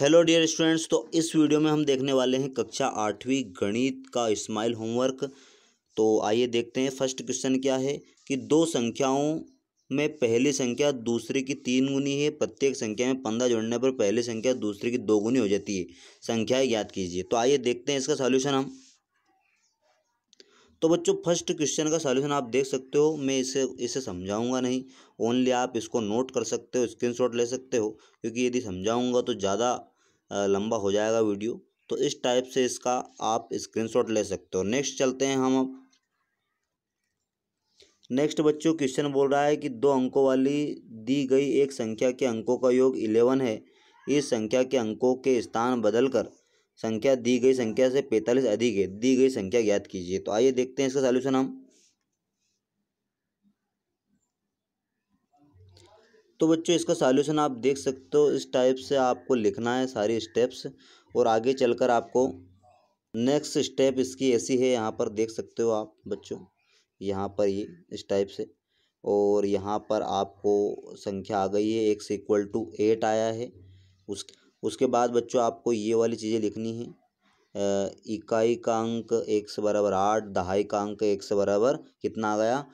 hello dear students तो इस video में हम देखने वाले हैं कक्षा आठवीं गणित का स्माइल होमवर्क तो आइए देखते हैं फर्स्ट क्वेश्चन क्या है कि दो संख्याओं में पहली संख्या दूसरे की तीन गुनी है प्रत्येक संख्या में पंद्रह जोड़ने पर पहली संख्या दूसरे की दो गुनी हो जाती है संख्याएं याद कीजिए तो आइए देखते हैं इसका सॉल्यूशन हम तो बच्चों फर्स्ट क्वेश्चन का सॉल्यूशन आप देख सकते हो मैं इसे इसे समझाऊंगा नहीं ओनली आप इसको नोट कर सकते हो स्क्रीनशॉट ले सकते हो क्योंकि यदि समझाऊंगा तो ज़्यादा लंबा हो जाएगा वीडियो तो इस टाइप से इसका आप स्क्रीनशॉट ले सकते हो नेक्स्ट चलते हैं हम अब नेक्स्ट बच्चों क्वेश्चन बोल रहा है कि दो अंकों वाली दी गई एक संख्या के अंकों का योग इलेवन है इस संख्या के अंकों के स्थान बदलकर संख्या दी गई संख्या से पैंतालीस अधिक है दी गई संख्या ज्ञात कीजिए तो आइए देखते हैं इसका सोल्यूशन हम तो बच्चों इसका सोल्यूशन आप देख सकते हो इस टाइप से आपको लिखना है सारी स्टेप्स और आगे चलकर आपको नेक्स्ट स्टेप इसकी ऐसी है यहाँ पर देख सकते हो आप बच्चों यहाँ पर ये इस टाइप से और यहाँ पर आपको संख्या आ गई है एक से इक्वल टू एट आया है उसके उसके बाद बच्चों आपको ये वाली चीज़ें लिखनी है इकाई का अंक एक से बराबर आठ दहाई का अंक एक से बराबर कितना आ गया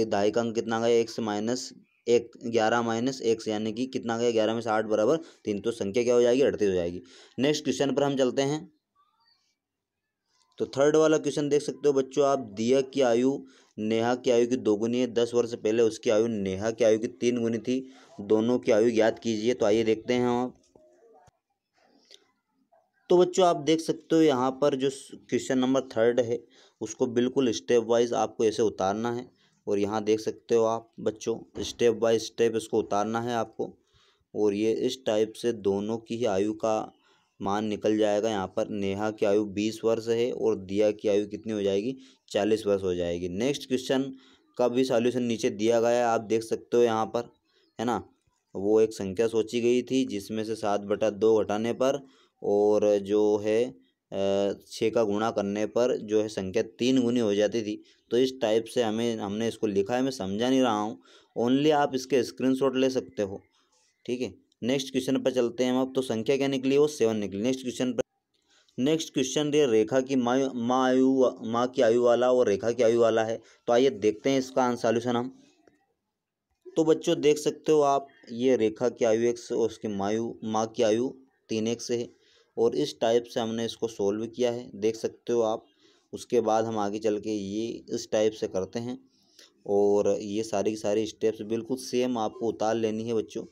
एक दहाई का अंक कितना आ गया एक से माइनस एक ग्यारह माइनस एक से यानी कि कितना गया ग्यारह में से आठ बराबर तीन तो संख्या क्या हो जाएगी अड़तीस हो जाएगी नेक्स्ट क्वेश्चन पर हम चलते हैं तो थर्ड वाला क्वेश्चन देख सकते हो बच्चों आप दिया की आयु नेहा की आयु की दोगुनी है दस वर्ष पहले उसकी आयु नेहा की आयु की तीन गुनी थी दोनों की आयु याद कीजिए तो आइए देखते हैं आप तो बच्चों आप देख सकते हो यहाँ पर जो क्वेश्चन नंबर थर्ड है उसको बिल्कुल स्टेप वाइज आपको ऐसे उतारना है और यहाँ देख सकते हो आप बच्चों स्टेप बाय स्टेप इसको उतारना है आपको और ये इस टाइप से दोनों की ही आयु का मान निकल जाएगा यहाँ पर नेहा की आयु बीस वर्ष है और दिया की आयु कितनी हो जाएगी चालीस वर्ष हो जाएगी नेक्स्ट क्वेश्चन का भी सॉल्यूशन नीचे दिया गया है आप देख सकते हो यहाँ पर है ना वो एक संख्या सोची गई थी जिसमें से सात बटा दो घटाने पर और जो है छः का गुणा करने पर जो है संख्या तीन गुनी हो जाती थी तो इस टाइप से हमें हमने इसको लिखा है मैं समझा नहीं रहा हूँ ओनली आप इसके स्क्रीनशॉट ले सकते हो ठीक है नेक्स्ट क्वेश्चन पर चलते हैं हम अब तो संख्या क्या निकली वो सेवन निकली नेक्स्ट क्वेश्चन पर नेक्स्ट क्वेश्चन ये रेखा की माँ माँ आयु माँ की आयु वाला और रेखा की आयु वाला है तो आइए देखते हैं इसका आंसर सॉल्यूशन हम तो बच्चों देख सकते हो आप ये रेखा की आयु एक्स और उसकी मायु माँ की आयु तीन एक्स है और इस टाइप से हमने इसको सोल्व किया है देख सकते हो आप उसके बाद हम आगे चल के ये इस टाइप से करते हैं और ये सारी की सारी स्टेप्स बिल्कुल सेम आपको उतार लेनी है बच्चों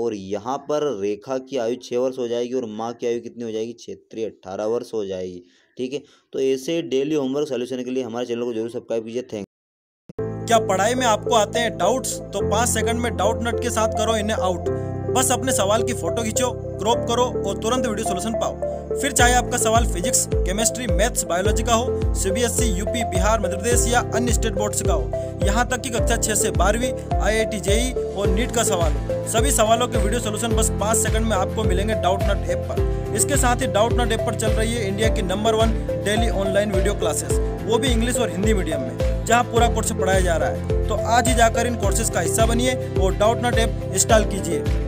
और यहाँ पर रेखा की आयु छः वर्ष हो जाएगी और माँ की आयु कितनी हो जाएगी क्षेत्रीय अट्ठारह वर्ष हो जाएगी ठीक है तो ऐसे डेली होमवर्क सोल्यूशन के लिए हमारे चैनल को जरूर सब्सक्राइब कीजिए थैंक क्या पढ़ाई में आपको आते हैं डाउट्स तो पाँच सेकंड में डाउट नट के साथ करो इन्हें आउट बस अपने सवाल की फोटो खींचो क्रॉप करो और तुरंत वीडियो सोल्यूशन पाओ फिर चाहे आपका सवाल फिजिक्स केमिस्ट्री मैथ्स बायोलॉजी का हो सीबीएसई, यूपी बिहार मध्य प्रदेश या अन्य स्टेट बोर्ड का हो यहाँ तक की कक्षा छह से बारहवीं आई टी जेई और नीट का सवाल सभी सवालों के वीडियो सोल्यूशन बस पाँच सेकंड में आपको मिलेंगे डाउट नट ऐप पर इसके साथ ही डाउट नट ऐप पर चल रही है इंडिया की number one daily online video classes वो भी इंग्लिश और हिंदी मीडियम में जहाँ पूरा कोर्स पढ़ाया जा रहा है तो आज ही जाकर इन कोर्सेज का हिस्सा बनिए और डाउट नट ऐप इंस्टॉल कीजिए